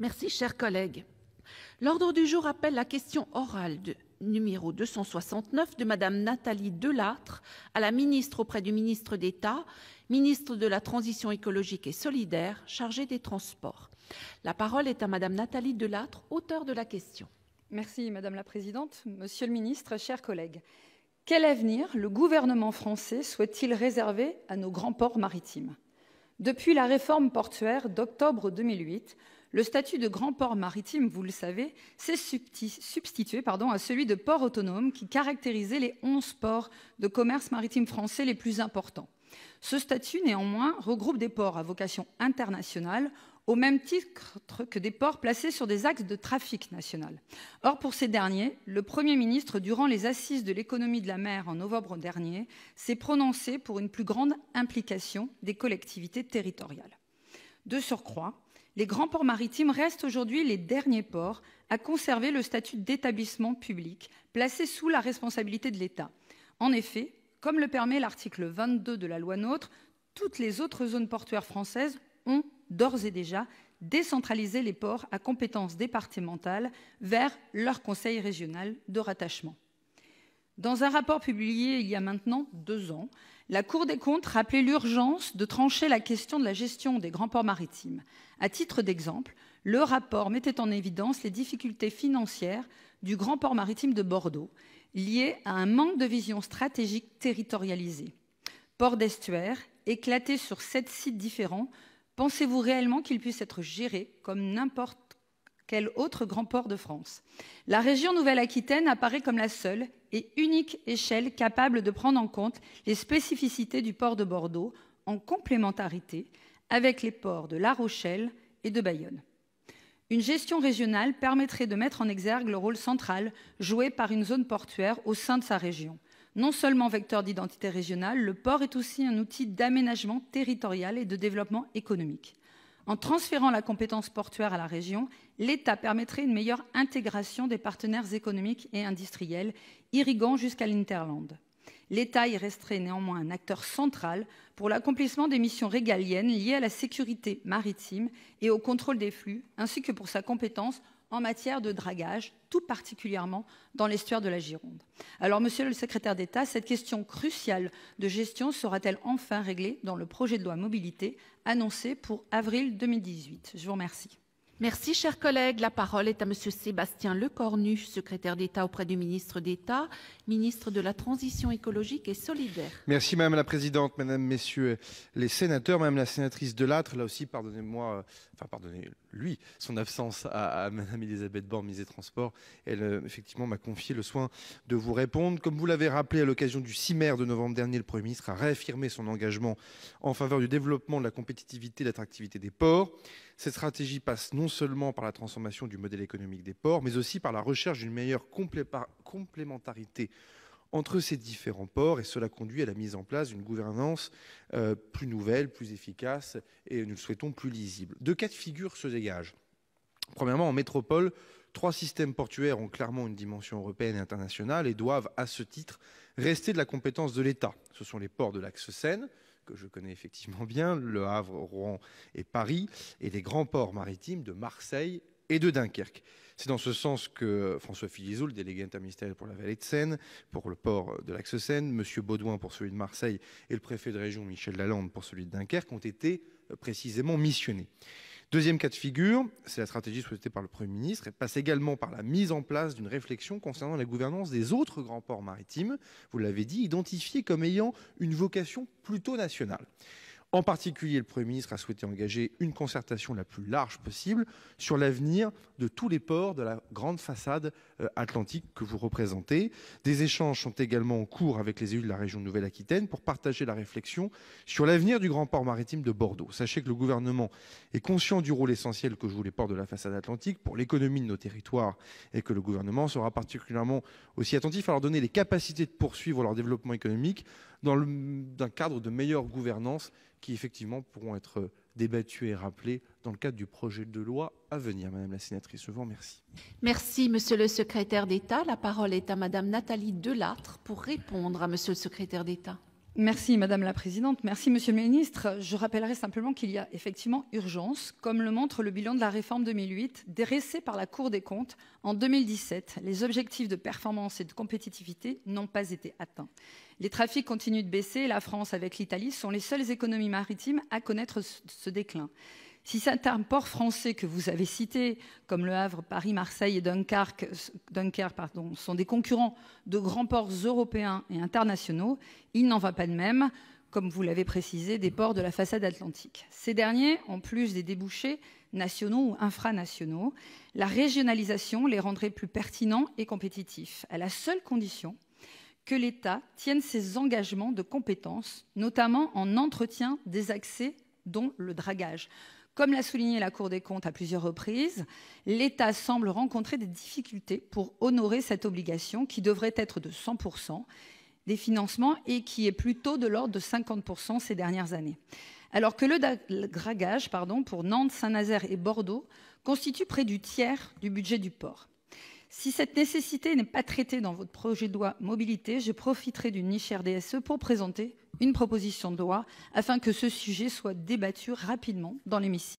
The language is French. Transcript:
Merci, chers collègues. L'ordre du jour appelle la question orale de numéro 269 de Madame Nathalie Delattre à la ministre auprès du ministre d'État, ministre de la Transition écologique et solidaire, chargée des Transports. La parole est à Madame Nathalie Delattre, auteure de la question. Merci Madame la Présidente, Monsieur le Ministre, chers collègues. Quel avenir le gouvernement français souhaite-t-il réserver à nos grands ports maritimes Depuis la réforme portuaire d'octobre 2008, le statut de grand port maritime, vous le savez, s'est substitué à celui de port autonome qui caractérisait les 11 ports de commerce maritime français les plus importants. Ce statut, néanmoins, regroupe des ports à vocation internationale au même titre que des ports placés sur des axes de trafic national. Or, pour ces derniers, le Premier ministre, durant les assises de l'économie de la mer en novembre dernier, s'est prononcé pour une plus grande implication des collectivités territoriales. De surcroît, les grands ports maritimes restent aujourd'hui les derniers ports à conserver le statut d'établissement public placé sous la responsabilité de l'État. En effet, comme le permet l'article 22 de la loi NOTRe, toutes les autres zones portuaires françaises ont d'ores et déjà décentralisé les ports à compétence départementale vers leur conseil régional de rattachement. Dans un rapport publié il y a maintenant deux ans, la Cour des comptes rappelait l'urgence de trancher la question de la gestion des grands ports maritimes. À titre d'exemple, le rapport mettait en évidence les difficultés financières du grand port maritime de Bordeaux, liées à un manque de vision stratégique territorialisée. Port d'estuaire, éclaté sur sept sites différents, pensez-vous réellement qu'il puisse être géré comme n'importe quel autre grand port de France. La région Nouvelle-Aquitaine apparaît comme la seule et unique échelle capable de prendre en compte les spécificités du port de Bordeaux en complémentarité avec les ports de La Rochelle et de Bayonne. Une gestion régionale permettrait de mettre en exergue le rôle central joué par une zone portuaire au sein de sa région. Non seulement vecteur d'identité régionale, le port est aussi un outil d'aménagement territorial et de développement économique. En transférant la compétence portuaire à la région, l'État permettrait une meilleure intégration des partenaires économiques et industriels irriguant jusqu'à l'Interland. L'État y resterait néanmoins un acteur central pour l'accomplissement des missions régaliennes liées à la sécurité maritime et au contrôle des flux, ainsi que pour sa compétence en matière de dragage, tout particulièrement dans l'estuaire de la Gironde. Alors, monsieur le secrétaire d'État, cette question cruciale de gestion sera-t-elle enfin réglée dans le projet de loi mobilité annoncé pour avril 2018 Je vous remercie. Merci, chers collègues. La parole est à Monsieur Sébastien Lecornu, secrétaire d'État auprès du ministre d'État, ministre de la Transition écologique et solidaire. Merci madame la présidente, mesdames, messieurs les sénateurs, madame la sénatrice Delattre, là aussi, pardonnez-moi, euh, enfin pardonnez lui, son absence à, Madame Elisabeth Borne, ministre des Transports, elle euh, effectivement m'a confié le soin de vous répondre. Comme vous l'avez rappelé à l'occasion du 6 de novembre dernier, le Premier ministre a réaffirmé son engagement en faveur du développement de la compétitivité et de l'attractivité des ports. Cette stratégie passe non seulement par la transformation du modèle économique des ports, mais aussi par la recherche d'une meilleure complémentarité entre ces différents ports et cela conduit à la mise en place d'une gouvernance euh, plus nouvelle, plus efficace et nous le souhaitons plus lisible. Deux cas de figure se dégagent. Premièrement, en métropole, trois systèmes portuaires ont clairement une dimension européenne et internationale et doivent, à ce titre, rester de la compétence de l'État. Ce sont les ports de l'axe Seine, que je connais effectivement bien, Le Havre, Rouen et Paris, et les grands ports maritimes de Marseille et de Dunkerque. C'est dans ce sens que François Filizot, le délégué interministériel pour la vallée de Seine, pour le port de l'axe Seine, M. Baudouin pour celui de Marseille et le préfet de région Michel Lalande pour celui de Dunkerque ont été euh, précisément missionnés. Deuxième cas de figure, c'est la stratégie souhaitée par le Premier ministre et passe également par la mise en place d'une réflexion concernant la gouvernance des autres grands ports maritimes, vous l'avez dit, identifiés comme ayant une vocation plutôt nationale. En particulier, le Premier ministre a souhaité engager une concertation la plus large possible sur l'avenir de tous les ports de la grande façade euh, atlantique que vous représentez. Des échanges sont également en cours avec les élus de la région Nouvelle-Aquitaine pour partager la réflexion sur l'avenir du grand port maritime de Bordeaux. Sachez que le gouvernement est conscient du rôle essentiel que jouent les ports de la façade atlantique pour l'économie de nos territoires et que le gouvernement sera particulièrement aussi attentif à leur donner les capacités de poursuivre leur développement économique dans le cadre de meilleure gouvernance qui, effectivement, pourront être euh, débattus et rappelés dans le cadre du projet de loi à venir. Madame la sénatrice, je vous Merci, monsieur le secrétaire d'État. La parole est à madame Nathalie Delattre pour répondre à monsieur le secrétaire d'État. Merci Madame la Présidente, merci Monsieur le Ministre. Je rappellerai simplement qu'il y a effectivement urgence, comme le montre le bilan de la réforme 2008, dressé par la Cour des comptes en 2017. Les objectifs de performance et de compétitivité n'ont pas été atteints. Les trafics continuent de baisser la France avec l'Italie sont les seules économies maritimes à connaître ce déclin. Si certains ports français que vous avez cités, comme Le Havre, Paris, Marseille et Dunkerque, sont des concurrents de grands ports européens et internationaux, il n'en va pas de même, comme vous l'avez précisé, des ports de la façade atlantique. Ces derniers, en plus des débouchés nationaux ou infranationaux, la régionalisation les rendrait plus pertinents et compétitifs, à la seule condition que l'État tienne ses engagements de compétences, notamment en entretien des accès, dont le dragage. Comme l'a souligné la Cour des comptes à plusieurs reprises, l'État semble rencontrer des difficultés pour honorer cette obligation qui devrait être de 100% des financements et qui est plutôt de l'ordre de 50% ces dernières années. Alors que le dragage pardon, pour Nantes, Saint-Nazaire et Bordeaux constitue près du tiers du budget du port. Si cette nécessité n'est pas traitée dans votre projet de loi mobilité, je profiterai d'une niche RDSE pour présenter une proposition de loi afin que ce sujet soit débattu rapidement dans l'hémicycle.